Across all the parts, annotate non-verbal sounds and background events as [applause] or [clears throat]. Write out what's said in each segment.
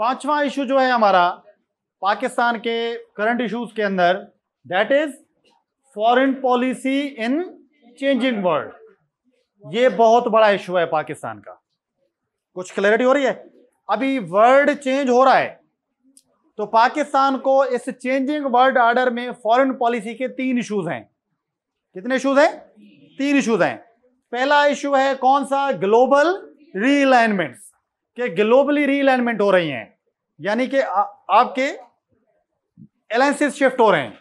पांचवा इशू जो है हमारा पाकिस्तान के करंट इशूज के अंदर that is foreign policy in changing world ये बहुत बड़ा इशू है पाकिस्तान का कुछ क्लैरिटी हो रही है अभी वर्ल्ड चेंज हो रहा है तो पाकिस्तान को इस चेंजिंग वर्ल्ड ऑर्डर में फॉरेन पॉलिसी के तीन इश्यूज हैं कितने इश्यूज हैं तीन इश्यूज हैं पहला इशू है कौन सा ग्लोबल रीअलाइनमेंट्स कि ग्लोबली रीअलाइनमेंट हो रही हैं यानी कि आपके अलायंसेस शिफ्ट हो रहे हैं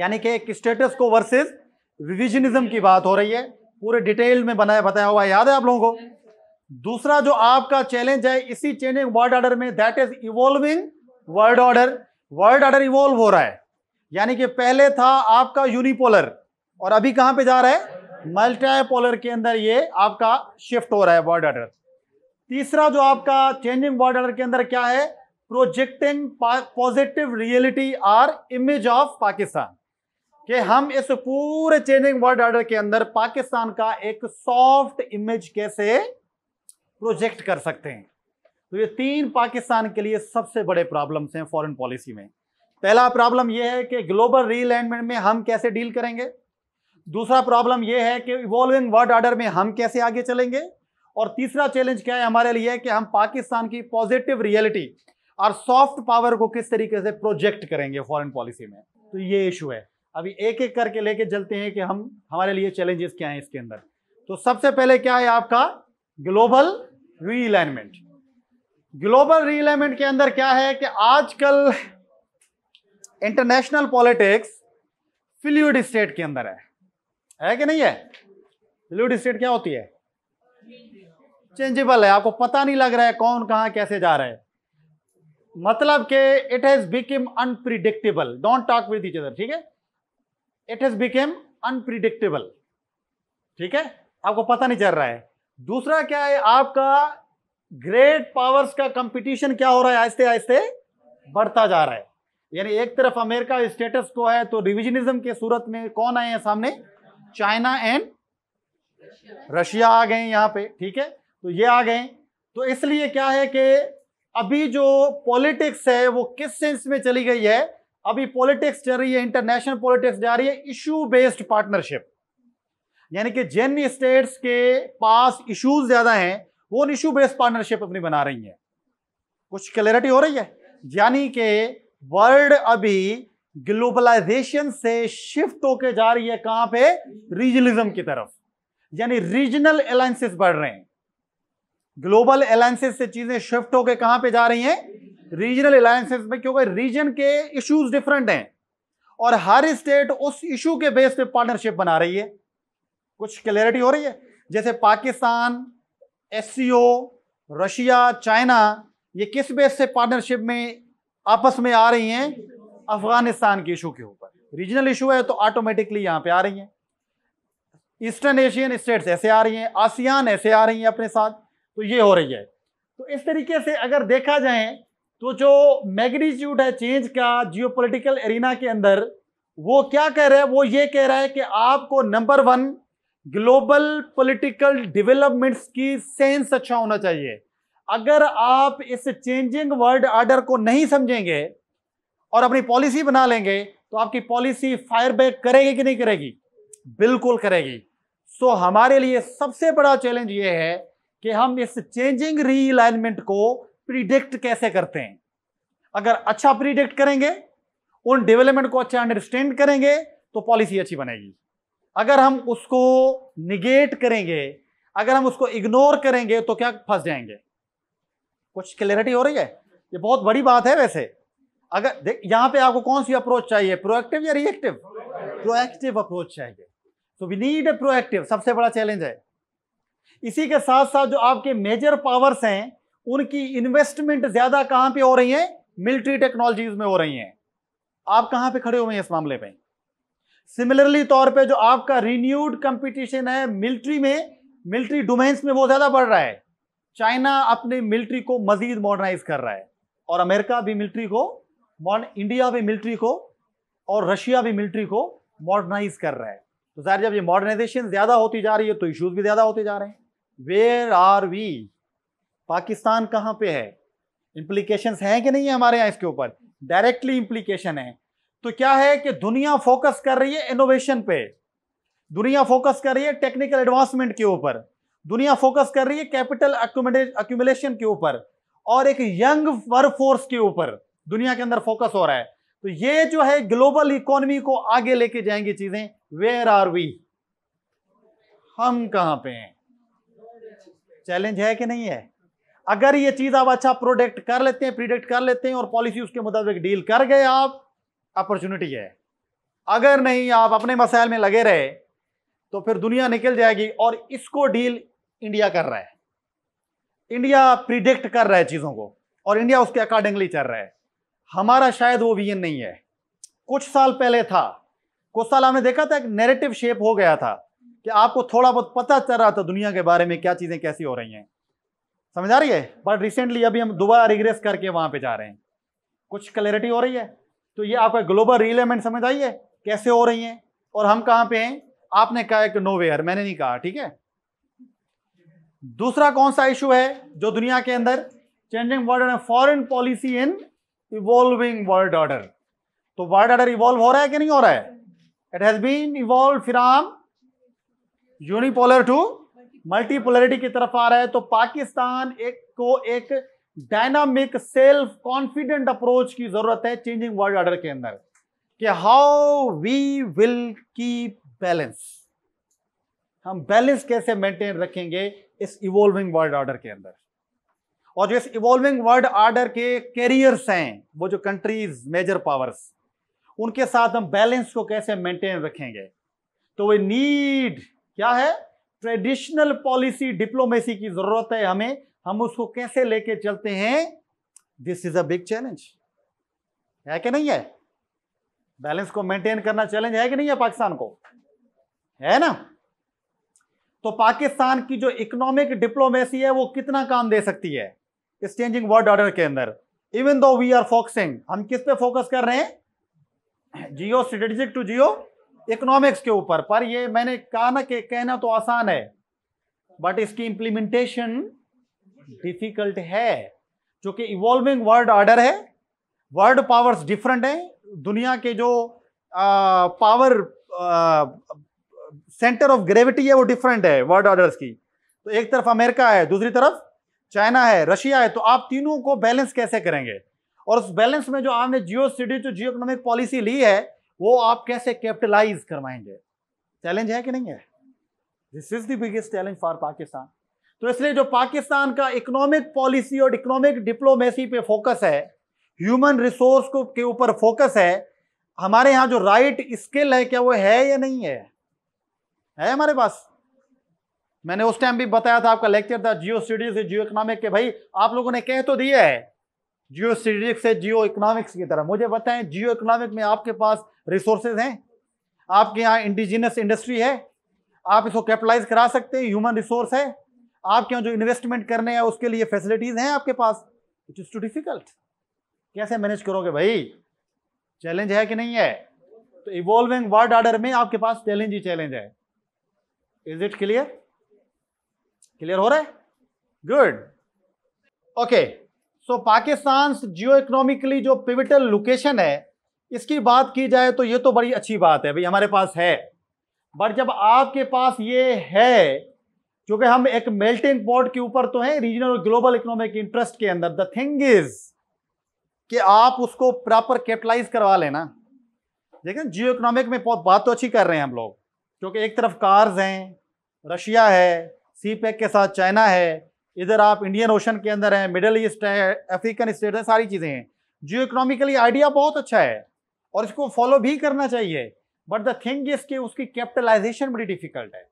यानी कि एक स्टेटस को वर्सेस रिविजनिज्म की बात हो रही है पूरे डिटेल में बनाया बताया हुआ याद है आप लोगों को दूसरा जो आपका चैलेंज है इसी चेंजिंग वर्ल्ड ऑर्डर में that is evolving world order world order evolve हो रहा है यानी कि पहले था आपका यूनिपोलर और अभी कहां पे जा रहा है मल्टीपोलर के अंदर ये आपका शिफ्ट हो रहा है वर्ल्ड ऑर्डर तीसरा जो आपका चेंजिंग वर्ड ऑर्डर के अंदर क्या है projecting positive reality or image of Pakistan कि हम इस पूरे चेंजिंग वर्ड ऑर्डर के अंदर पाकिस्तान का एक सॉफ्ट इमेज कैसे प्रोजेक्ट कर सकते हैं तो ये तीन पाकिस्तान के लिए सबसे बड़े प्रॉब्लम्स हैं फॉरेन पॉलिसी में पहला प्रॉब्लम यह है कि ग्लोबल रीलैंडमेंट में हम कैसे डील करेंगे दूसरा प्रॉब्लम यह है कि इवॉल्विंग वर्ल्ड ऑर्डर में हम कैसे आगे चलेंगे और तीसरा चैलेंज क्या है हमारे लिए कि हम पाकिस्तान की पॉजिटिव रियलिटी और सॉफ्ट पावर को किस तरीके से प्रोजेक्ट करेंगे फॉरेन पॉलिसी में तो ये इशू है अभी एक एक करके लेके चलते हैं कि हम हमारे लिए चैलेंजेस क्या हैं इसके अंदर तो सबसे पहले क्या है आपका ग्लोबल रीअलाइनमेंट ग्लोबल रीअलाइनमेंट के अंदर क्या है कि आजकल इंटरनेशनल पॉलिटिक्स फिल्यूड स्टेट के अंदर है है कि नहीं है फिल्यूड स्टेट क्या होती है चेंजेबल है आपको पता नहीं लग रहा है कौन कहाँ कैसे जा रहा है मतलब के it has became unpredictable don't talk with each other ठीक है इट हैज बिकेम अनप्रिडिक्टेबल ठीक है आपको पता नहीं चल रहा है दूसरा क्या है आपका ग्रेट पावर्स का कंपटीशन क्या हो रहा है आहिस्ते आहिस्ते बढ़ता जा रहा है यानी एक तरफ अमेरिका स्टेटस को है तो रिविजनिज्म के सूरत में कौन आए हैं सामने चाइना एंड रशिया आ गए यहां पे ठीक है तो ये आ गए तो इसलिए क्या है कि अभी जो पॉलिटिक्स है वो किस सेंस में चली गई है अभी पॉलिटिक्स चल रही है इंटरनेशनल पॉलिटिक्स जा रही है इशू बेस्ड पार्टनरशिप यानी कि जिन स्टेट्स के पास इशूज ज्यादा हैं वो इशू बेस्ड पार्टनरशिप अपनी बना रही हैं कुछ क्लैरिटी हो रही है यानी कि वर्ल्ड अभी ग्लोबलाइजेशन से शिफ्ट होकर जा रही है कहां पे रीजनलिज्म की तरफ यानी रीजनल अलायसेस बढ़ रहे हैं ग्लोबल अलायसेज से चीजें शिफ्ट होकर कहां पे जा रही हैं रीजनल अलायंसेस में क्योंकि रीजन के इश्यूज डिफरेंट हैं और हर स्टेट उस इशू के बेस पे पार्टनरशिप बना रही है कुछ क्लियरिटी हो रही है जैसे पाकिस्तान एस रशिया चाइना ये किस बेस से पार्टनरशिप में आपस में आ रही हैं अफगानिस्तान के इशू के ऊपर रीजनल इशू है तो ऑटोमेटिकली यहाँ पे आ रही हैं ईस्टर्न एशियन स्टेट्स ऐसे आ रही हैं आसियान ऐसे आ रही हैं अपने साथ तो ये हो रही है तो इस तरीके से अगर देखा जाए तो जो मैग्नीट्यूड है चेंज का जियो पोलिटिकल के अंदर वो क्या कह रहा है वो ये कह रहा है कि आपको number one global political developments की सेंस अच्छा होना चाहिए अगर आप इस चेंजिंग वर्ल्ड आर्डर को नहीं समझेंगे और अपनी पॉलिसी बना लेंगे तो आपकी पॉलिसी फायर बैक करेगी कि नहीं करेगी बिल्कुल करेगी सो हमारे लिए सबसे बड़ा चैलेंज ये है कि हम इस चेंजिंग रीअलाइनमेंट को प्रिडिक्ट कैसे करते हैं अगर अच्छा प्रिडिक्ट करेंगे उन डेवलपमेंट को अच्छा अंडरस्टैंड करेंगे तो पॉलिसी अच्छी बनेगी अगर हम उसको निगेट करेंगे अगर हम उसको इग्नोर करेंगे तो क्या फंस जाएंगे कुछ क्लियरिटी हो रही है ये बहुत बड़ी बात है वैसे अगर देख यहां पे आपको कौन सी अप्रोच चाहिए प्रोएक्टिव या रिएक्टिव प्रोएक्टिव अप्रोच चाहिए तो वी नीड ए प्रोएक्टिव सबसे बड़ा चैलेंज है इसी के साथ साथ जो आपके मेजर पावर्स हैं उनकी इन्वेस्टमेंट ज्यादा कहां पे हो रही है मिलिट्री टेक्नोलॉजीज में हो रही हैं आप कहां पे खड़े हुए हैं इस मामले पे सिमिलरली तौर पे जो आपका रिन्यूड कंपटीशन है मिलिट्री में मिलिट्री डोमेन्स में वो ज्यादा बढ़ रहा है चाइना अपने मिलिट्री को मजीद मॉडर्नाइज कर रहा है और अमेरिका भी मिलिट्री को इंडिया भी मिलिट्री को और रशिया भी मिलिट्री को मॉडर्नाइज कर रहा है तो जब ये मॉडर्नाइजेशन ज्यादा होती जा रही है तो इश्यूज भी ज्यादा होते जा रहे हैं वेयर आर वी पाकिस्तान कहाँ पे है इम्प्लीकेशन हैं कि नहीं है हमारे यहाँ इसके ऊपर डायरेक्टली इम्प्लीकेशन है तो क्या है कि दुनिया फोकस कर रही है इनोवेशन पे दुनिया फोकस कर रही है टेक्निकल एडवांसमेंट के ऊपर दुनिया फोकस कर रही है कैपिटल अक्यूमुलेशन के ऊपर और एक यंग वर्कफोर्स के ऊपर दुनिया के अंदर फोकस हो रहा है तो ये जो है ग्लोबल इकोनॉमी को आगे लेके जाएंगी चीजें वेयर आर वी हम कहां पे हैं चैलेंज है कि नहीं है अगर ये चीज आप अच्छा प्रोडक्ट कर लेते हैं प्रिडिक्ट कर लेते हैं और पॉलिसी उसके मुताबिक डील कर गए आप अपॉर्चुनिटी है अगर नहीं आप अपने मसाइल में लगे रहे तो फिर दुनिया निकल जाएगी और इसको डील इंडिया कर रहा है इंडिया प्रिडिक्ट कर रहा है चीज़ों को और इंडिया उसके अकॉर्डिंगली चल रहा है हमारा शायद वो विजन नहीं है कुछ साल पहले था कुछ साल हमने देखा था एक नेरेटिव शेप हो गया था कि आपको थोड़ा बहुत पता चल रहा था दुनिया के बारे में क्या चीज़ें कैसी हो रही हैं समझ आ रही है बट रिसेंटली अभी हम दोबारा रिग्रेस करके वहां पे जा रहे हैं कुछ क्लैरिटी हो रही है तो ये आपका ग्लोबल रिलेमेंट समझ आई है कैसे हो रही हैं और हम कहां पे हैं आपने कहा कि नो वेयर मैंने नहीं कहा ठीक है दूसरा कौन सा इशू है जो दुनिया के अंदर changing world order foreign policy in evolving world order तो वर्ल्ड ऑर्डर इवॉल्व हो रहा है कि नहीं हो रहा है it has been evolve from unipolar to multipolarity की तरफ आ रहा है तो पाकिस्तान एक को एक डायनामिक सेल्फ कॉन्फिडेंट अप्रोच की जरूरत है चेंजिंग वर्ल्ड ऑर्डर के अंदर कि how we will keep balance हम बैलेंस कैसे मेंटेन रखेंगे इस इवोल्विंग वर्ल्ड ऑर्डर के अंदर और जो इस इवोल्विंग वर्ल्ड ऑर्डर के कैरियर्स हैं वो जो कंट्रीज मेजर पावर्स उनके साथ हम बैलेंस को कैसे मेंटेन रखेंगे तो वी नीड क्या है ट्रेडिशनल पॉलिसी डिप्लोमेसी की जरूरत है हमें हम उसको कैसे लेके चलते हैं this is a big challenge है कि नहीं है बैलेंस को मेंटेन करना चैलेंज है कि नहीं है पाकिस्तान को है ना तो पाकिस्तान की जो इकोनॉमिक डिप्लोमेसी है वो कितना काम दे सकती है इस चेंजिंग वर्ल्ड ऑर्डर के अंदर even though we are focusing हम किस पे फोकस कर रहे हैं geo strategic to geo economics के ऊपर पर ये मैंने कहा ना कि कहना तो आसान है बट इसकी इंप्लीमेंटेशन डिफिकल्ट है जो कि इवॉल्विंग वर्ल्ड ऑर्डर है वर्ल्ड पावर्स डिफरेंट हैं दुनिया के जो पावर सेंटर ऑफ ग्रेविटी है वो डिफरेंट है वर्ल्ड ऑर्डर की तो एक तरफ अमेरिका है दूसरी तरफ चाइना है रशिया है तो आप तीनों को बैलेंस कैसे करेंगे और उस बैलेंस में जो आपने जियो सिटी जो जियो इकोनॉमिक पॉलिसी ली है वो आप कैसे कैपिटलाइज करवाएंगे चैलेंज है कि नहीं है this is the biggest challenge for Pakistan तो इसलिए जो पाकिस्तान का इकोनॉमिक पॉलिसी और इकोनॉमिक डिप्लोमेसी पे फोकस है ह्यूमन रिसोर्स को के ऊपर फोकस है हमारे यहाँ जो राइट right स्किल है क्या वो है या नहीं है है हमारे पास मैंने उस टाइम भी बताया था आपका लेक्चर था जियो स्टडीज जियो इकोनॉमिक के भाई आप लोगों ने कह तो दिया है जियो स्ट्रेटिक्स से जियो इकोनॉमिक्स की तरह मुझे बताएं जियो इकोनॉमिक में आपके पास रिसोर्सेज हैं आपके यहाँ इंडिजिनस इंडस्ट्री है आप इसको कैपिटलाइज करा सकते हैं ह्यूमन रिसोर्स है आपके यहाँ जो इन्वेस्टमेंट करने हैं उसके लिए फैसिलिटीज हैं आपके पास इट इज़ टू डिफिकल्ट कैसे मैनेज करोगे भाई चैलेंज है कि नहीं है तो इवॉल्विंग वर्ड ऑर्डर में आपके पास चैलेंज ही चैलेंज है इज इट क्लियर क्लियर हो रहा है good okay okay. So Pakistan geo economically जो पिविटल लोकेशन है इसकी बात की जाए तो ये तो बड़ी अच्छी बात है भाई हमारे पास है बट जब आपके पास ये है क्योंकि हम एक मेल्टिंग पॉट के ऊपर तो हैं रीजनल और ग्लोबल इकोनॉमिक इंटरेस्ट के अंदर द थिंग इज कि आप उसको प्रॉपर कैपिटलाइज करवा लेना देखें जियो इकोनॉमिक में बात तो अच्छी कर रहे हैं हम लोग क्योंकि एक तरफ कार्स हैं रशिया है सी e के साथ चाइना है इधर आप इंडियन ओशन के अंदर हैं मिडल ईस्ट है अफ्रीकन स्टेट है सारी चीज़ें हैं जियो इकोनॉमिकली आइडिया बहुत अच्छा है और इसको फॉलो भी करना चाहिए बट द थिंग इज कि उसकी कैपिटलाइजेशन बड़ी डिफिकल्ट है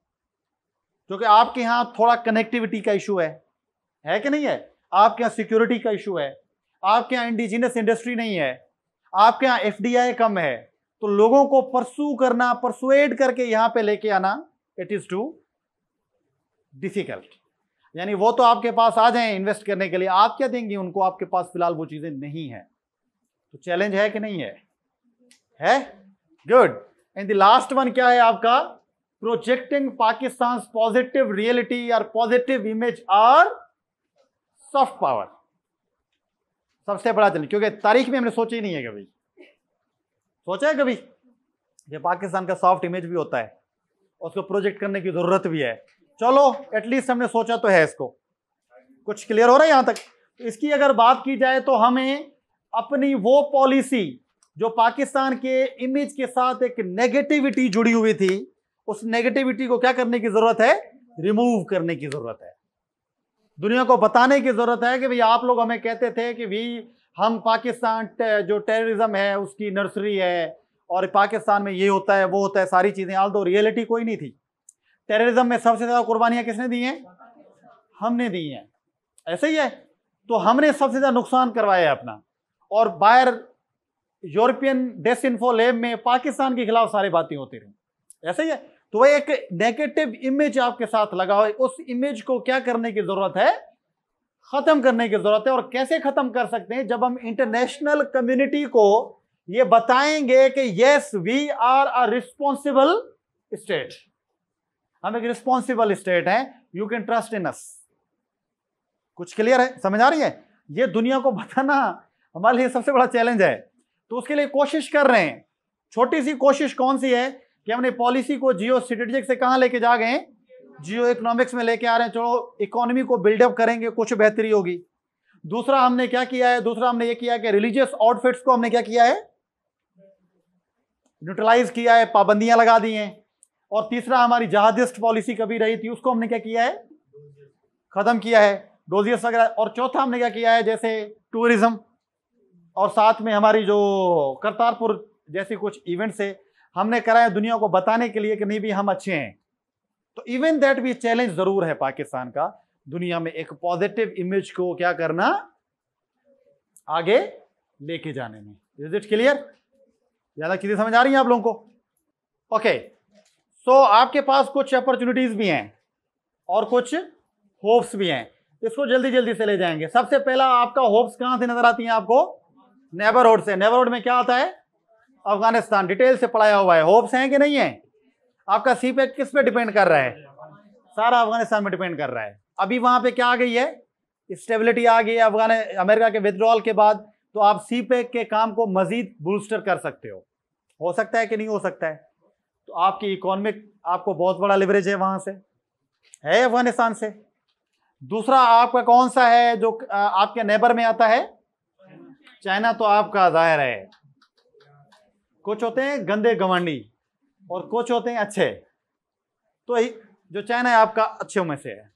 क्योंकि आपके यहाँ थोड़ा कनेक्टिविटी का इशू है है कि नहीं है आपके यहाँ सिक्योरिटी का इशू है आपके यहाँ इंडिजिनस इंडस्ट्री नहीं है आपके यहाँ एफ कम है तो लोगों को परसू करना परसुएड करके यहाँ पे लेके आना इट इज़ टू डिफिकल्ट यानी वो तो आपके पास आ जाए इन्वेस्ट करने के लिए आप क्या देंगे उनको आपके पास फिलहाल वो चीज़ें नहीं है तो चैलेंज है कि नहीं है है good and the last one क्या है आपका प्रोजेक्टिंग पाकिस्तान पॉजिटिव रियलिटी और पॉजिटिव इमेज और सॉफ्ट पावर सबसे बड़ा चैलेंज क्योंकि तारीख में हमने सोचा ही नहीं है कभी सोचा है कभी ये पाकिस्तान का सॉफ्ट इमेज भी होता है उसको प्रोजेक्ट करने की जरूरत भी है चलो एटलीस्ट हमने सोचा तो है इसको कुछ क्लियर हो रहा है यहां तक इसकी अगर बात की जाए तो हमें अपनी वो पॉलिसी जो पाकिस्तान के इमेज के साथ एक नेगेटिविटी जुड़ी हुई थी उस नेगेटिविटी को क्या करने की जरूरत है रिमूव करने की जरूरत है दुनिया को बताने की जरूरत है कि भाई आप लोग हमें कहते थे कि भाई हम पाकिस्तान जो टेररिज्म है उसकी नर्सरी है और पाकिस्तान में ये होता है वो होता है सारी चीज़ें आल दो रियलिटी कोई नहीं थी टेररिज्म में सबसे ज्यादा कुर्बानियां किसने दी हैं हमने दी हैं ऐसे ही है तो हमने सबसे ज्यादा नुकसान करवाया है अपना और बाहर यूरोपियन डेस इन्फो लेब में पाकिस्तान के खिलाफ सारी बातें होती रही ऐसे ही है तो वह एक नेगेटिव इमेज आपके साथ लगा हुआ उस इमेज को क्या करने की जरूरत है खत्म करने की जरूरत है और कैसे खत्म कर सकते हैं जब हम इंटरनेशनल कम्युनिटी को ये बताएंगे कि yes we are a responsible state हम एक रिस्पॉन्सिबल स्टेट है you can trust in us कुछ क्लियर है समझ आ रही है ये दुनिया को बताना हमारे लिए सबसे बड़ा चैलेंज है तो उसके लिए कोशिश कर रहे हैं छोटी सी कोशिश कौन सी है कि हमने पॉलिसी को जियो स्ट्रेटेजिक से कहाँ लेके जा गए जियो इकोनॉमिक्स में लेके आ रहे हैं चलो इकोनॉमी को बिल्डअप करेंगे कुछ बेहतरी होगी दूसरा हमने क्या किया है दूसरा हमने ये किया कि रिलीजियस आउटफिट्स को हमने क्या किया है न्यूट्रलाइज किया है पाबंदियां लगा दी हैं और तीसरा हमारी जहादिस्ट पॉलिसी कभी रही थी उसको हमने क्या किया है ख़त्म किया है डोजियस वगैरह और चौथा हमने क्या किया है जैसे टूरिज्म और साथ में हमारी जो करतारपुर जैसी कुछ इवेंट्स है हमने कराया दुनिया को बताने के लिए कि नहीं भी हम अच्छे हैं तो इवन दैट भी चैलेंज ज़रूर है पाकिस्तान का दुनिया में एक पॉजिटिव इमेज को क्या करना आगे लेके जाने में इज इट क्लियर ज़्यादा चीज़ें समझ आ रही हैं आप लोगों को ओके okay. सो so, आपके पास कुछ अपॉर्चुनिटीज़ भी हैं और कुछ होप्स भी हैं इसको जल्दी जल्दी से ले जाएंगे सबसे पहला आपका होप्स कहाँ से नज़र आती हैं आपको नेबरहुड से नेबरहुड में क्या आता है अफगानिस्तान डिटेल से पढ़ाया हुआ है होप्स हैं कि नहीं है आपका सी पैक किस पे डिपेंड कर रहा है सारा अफगानिस्तान में डिपेंड कर रहा है अभी वहाँ पे क्या आ गई है स्टेबिलिटी आ गई है अफगान अमेरिका के विद्रॉल के बाद तो आप सी पैक के काम को मजीद बूस्टर कर सकते हो हो सकता है कि नहीं हो सकता है आपकी इकोनॉमिक आपको बहुत बड़ा लिवरेज है वहां से है अफगानिस्तान से दूसरा आपका कौन सा है जो आपके नेबर में आता है चाइना तो आपका जाहिर है कुछ होते हैं गंदे गवांडी और कुछ होते हैं अच्छे तो जो चाइना है आपका अच्छों में से है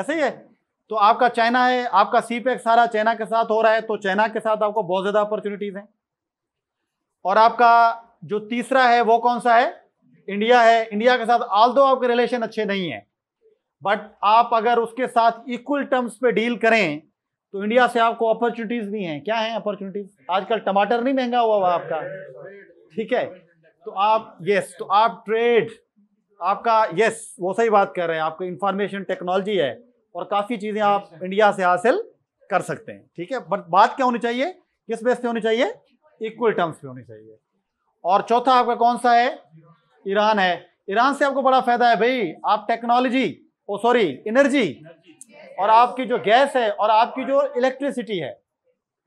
ऐसे ही है तो आपका चाइना है आपका सी पैक e सारा चाइना के साथ हो रहा है तो चाइना के साथ आपको बहुत ज़्यादा अपॉर्चुनिटीज़ हैं और आपका जो तीसरा है वो कौन सा है इंडिया है इंडिया के साथ आल दो आपके रिलेशन अच्छे नहीं है बट आप अगर उसके साथ इक्वल टर्म्स पे डील करें तो इंडिया से आपको अपॉर्चुनिटीज भी हैं क्या हैं अपॉर्चुनिटीज आजकल टमाटर नहीं महंगा हुआ हुआ आपका ठीक है तो आप यस तो आप ट्रेड आपका यस वो सही बात कर रहे हैं आपको इंफॉर्मेशन टेक्नोलॉजी है और काफ़ी चीज़ें आप इंडिया से हासिल कर सकते हैं ठीक है बट बात क्या होनी चाहिए किस बेस पे होनी चाहिए इक्वल टर्म्स पे होनी चाहिए और चौथा आपका कौन सा है ईरान है ईरान से आपको बड़ा फायदा है भाई आप टेक्नोलॉजी ओ सॉरी एनर्जी और आपकी जो गैस है और आपकी जो इलेक्ट्रिसिटी है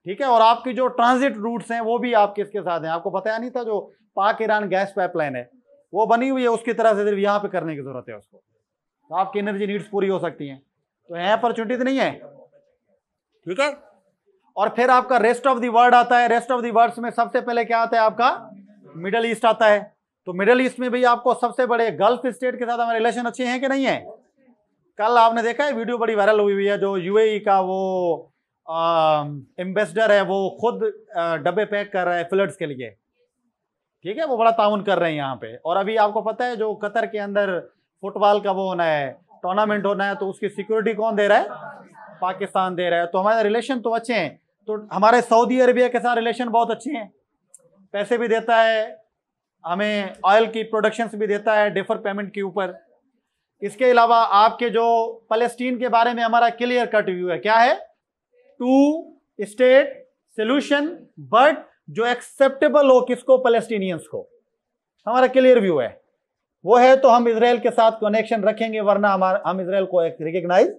ठीक है और आपकी जो ट्रांजिट रूट्स हैं वो भी आप किसके साथ हैं आपको बताया नहीं था जो पाक ईरान गैस पाइपलाइन है वो बनी हुई है उसकी तरह से सिर्फ यहाँ पे करने की जरूरत है उसको तो आपकी एनर्जी नीड्स पूरी हो सकती हैं तो यहाँ अपॉर्चुनिटीज नहीं है ठीक है और फिर आपका रेस्ट ऑफ दी वर्ल्ड आता है रेस्ट ऑफ दी वर्ल्ड में सबसे पहले क्या आता है आपका मिडल ईस्ट आता है तो मिडल ईस्ट में भी आपको सबसे बड़े गल्फ स्टेट के साथ हमारे रिलेशन अच्छे हैं कि नहीं है कल आपने देखा है वीडियो बड़ी वायरल हुई हुई है जो यूएई e का वो एम्बेसडर है वो खुद डब्बे पैक कर रहा है फ्लड्स के लिए ठीक है वो बड़ा ताउन कर रहे हैं यहाँ पे और अभी आपको पता है जो कतर के अंदर फुटबॉल का वो होना है टूर्नामेंट होना है तो उसकी सिक्योरिटी कौन दे रहा है पाकिस्तान दे रहा है तो हमारे रिलेशन तो अच्छे हैं तो हमारे सऊदी अरबिया के साथ रिलेशन बहुत अच्छे हैं पैसे भी देता है हमें ऑयल की प्रोडक्शंस भी देता है डेफर पेमेंट के ऊपर इसके अलावा आपके जो पलेस्टीन के बारे में हमारा क्लियर कट व्यू है क्या है टू स्टेट सोल्यूशन बट जो एक्सेप्टेबल हो किसको पलेस्टीनियंस को हमारा क्लियर व्यू है वो है तो हम इसराइल के साथ कनेक्शन रखेंगे वरना हमारा हम इसराइल को रिकग्नाइज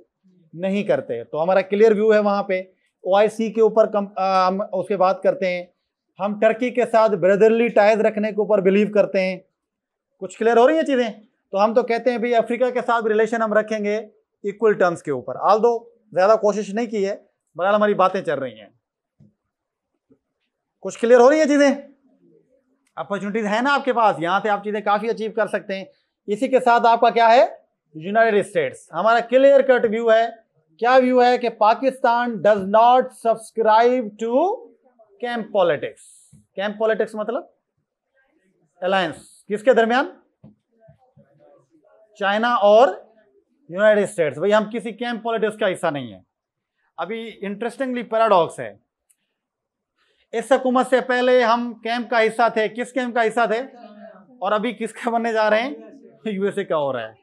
नहीं करते तो हमारा क्लियर व्यू है वहां पे ओ के ऊपर हम उसके बात करते हैं हम टर्की के साथ ब्रदरली टाइज रखने के ऊपर बिलीव करते हैं कुछ क्लियर हो रही है चीज़ें तो हम तो कहते हैं भाई अफ्रीका के साथ रिलेशन हम रखेंगे इक्वल टर्म्स के ऊपर आल दो ज़्यादा कोशिश नहीं की है बहरहाल हमारी बातें चल रही हैं कुछ क्लियर हो रही है चीज़ें अपॉर्चुनिटीज है ना आपके पास यहाँ से आप चीज़ें काफ़ी अचीव कर सकते हैं इसी के साथ आपका क्या है यूनाइटेड स्टेट्स हमारा क्लियर कट व्यू है क्या व्यू है कि Pakistan does not subscribe to camp politics camp politics मतलब अलायंस किसके दरमियान चाइना और यूनाइटेड स्टेट्स भाई हम किसी कैंप पॉलिटिक्स का हिस्सा नहीं है अभी इंटरेस्टिंगली पैराडॉक्स है इस हुकूमत से पहले हम कैंप का हिस्सा थे किस कैंप का हिस्सा थे और अभी किसके बनने जा रहे हैं यूएसए का हो रहा है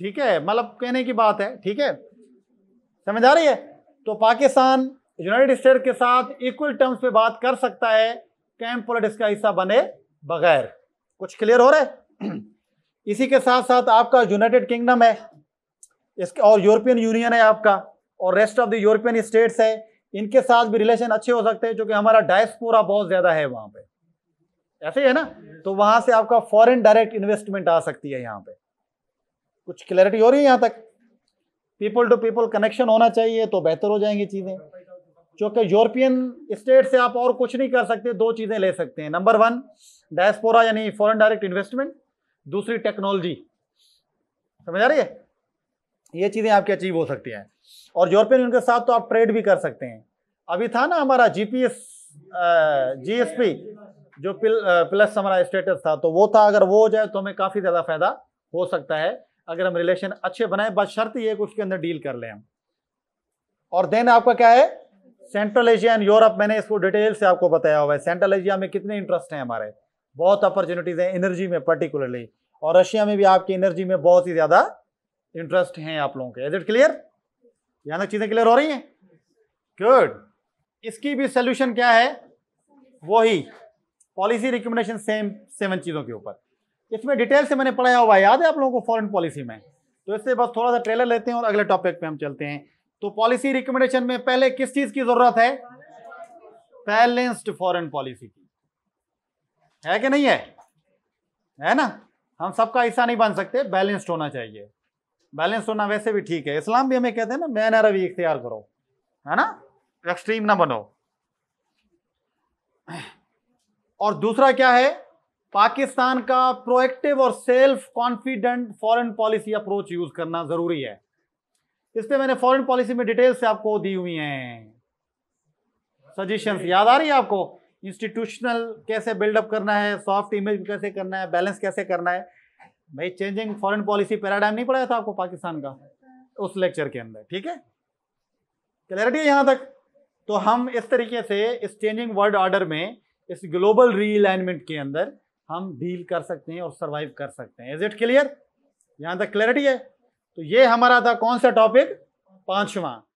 ठीक है मतलब कहने की बात है ठीक है समझ आ रही है तो पाकिस्तान यूनाइटेड स्टेट के साथ इक्वल टर्म्स पे बात कर सकता है कैंप पोलिटिक्स का हिस्सा बने बगैर कुछ क्लियर हो रहा है [clears throat] इसी के साथ साथ आपका यूनाइटेड किंगडम है इसके और यूरोपियन यूनियन है आपका और rest of the European states है इनके साथ भी रिलेशन अच्छे हो सकते हैं क्योंकि हमारा डायस्पोरा बहुत ज़्यादा है वहां पे ऐसे ही है ना तो वहां से आपका फॉरेन डायरेक्ट इन्वेस्टमेंट आ सकती है यहाँ पे कुछ क्लैरिटी हो रही है यहाँ तक पीपल टू पीपल कनेक्शन होना चाहिए तो बेहतर हो जाएंगी चीज़ें क्योंकि यूरोपियन स्टेट से आप और कुछ नहीं कर सकते दो चीज़ें ले सकते हैं नंबर वन डायस्पोरा यानी फॉरेन डायरेक्ट इन्वेस्टमेंट दूसरी टेक्नोलॉजी समझ आ रही है ये चीज़ें आपकी अचीव हो सकती हैं और यूरोपियन यूनियन के साथ तो आप ट्रेड भी कर सकते हैं अभी था ना हमारा जी पी एस पी जो प्लस हमारा स्टेटस था तो वो था अगर वो हो जाए तो हमें काफ़ी ज़्यादा फायदा हो सकता है अगर हम रिलेशन अच्छे बनाए बस शर्त ये कि उसके अंदर डील कर लें हम और देन आपका क्या है सेंट्रल एशिया एंड यूरोप मैंने इसको डिटेल से आपको बताया हुआ है सेंट्रल एशिया में कितने इंटरेस्ट हैं हमारे बहुत अपॉर्चुनिटीज़ हैं एनर्जी में पर्टिकुलरली और रशिया में भी आपकी एनर्जी में बहुत ही ज़्यादा इंटरेस्ट हैं आप लोगों के इज इट क्लियर यहां तक चीज़ें क्लियर हो रही हैं गुड इसकी भी सोल्यूशन क्या है वही पॉलिसी रिकमेंडेशन सेम सेवन चीज़ों के ऊपर इसमें डिटेल से मैंने पढ़ाया हुआ याद है आप लोगों को फॉरन पॉलिसी में तो इससे बस थोड़ा सा ट्रेलर लेते हैं और अगले टॉपिक पर हम चलते हैं तो पॉलिसी रिकमेंडेशन में पहले किस चीज की जरूरत है बैलेंस्ड फॉरेन पॉलिसी की है कि नहीं है है ना हम सबका हिस्सा नहीं बन सकते बैलेंस्ड होना चाहिए बैलेंस होना वैसे भी ठीक है इस्लाम भी हमें कहते हैं ना मैन रवि इख्तियार करो है ना एक्सट्रीम ना बनो और दूसरा क्या है पाकिस्तान का प्रोएक्टिव और self confident foreign policy approach use करना जरूरी है इस पर मैंने फॉरेन पॉलिसी में डिटेल से आपको दी हुई हैं सजेशन याद आ रही है आपको इंस्टीट्यूशनल कैसे बिल्डअप करना है सॉफ्ट इमेज कैसे करना है बैलेंस कैसे करना है भाई चेंजिंग फॉरेन पॉलिसी पैराडाइम नहीं पढ़ाया था आपको पाकिस्तान का उस लेक्चर के अंदर ठीक है क्लैरिटी है यहाँ तक तो हम इस तरीके से इस चेंजिंग वर्ल्ड ऑर्डर में इस ग्लोबल रीअलाइनमेंट के अंदर हम डील कर सकते हैं और सर्वाइव कर सकते हैं इज इट क्लियर यहाँ तक क्लैरिटी है तो ये हमारा था कौन सा टॉपिक पांचवा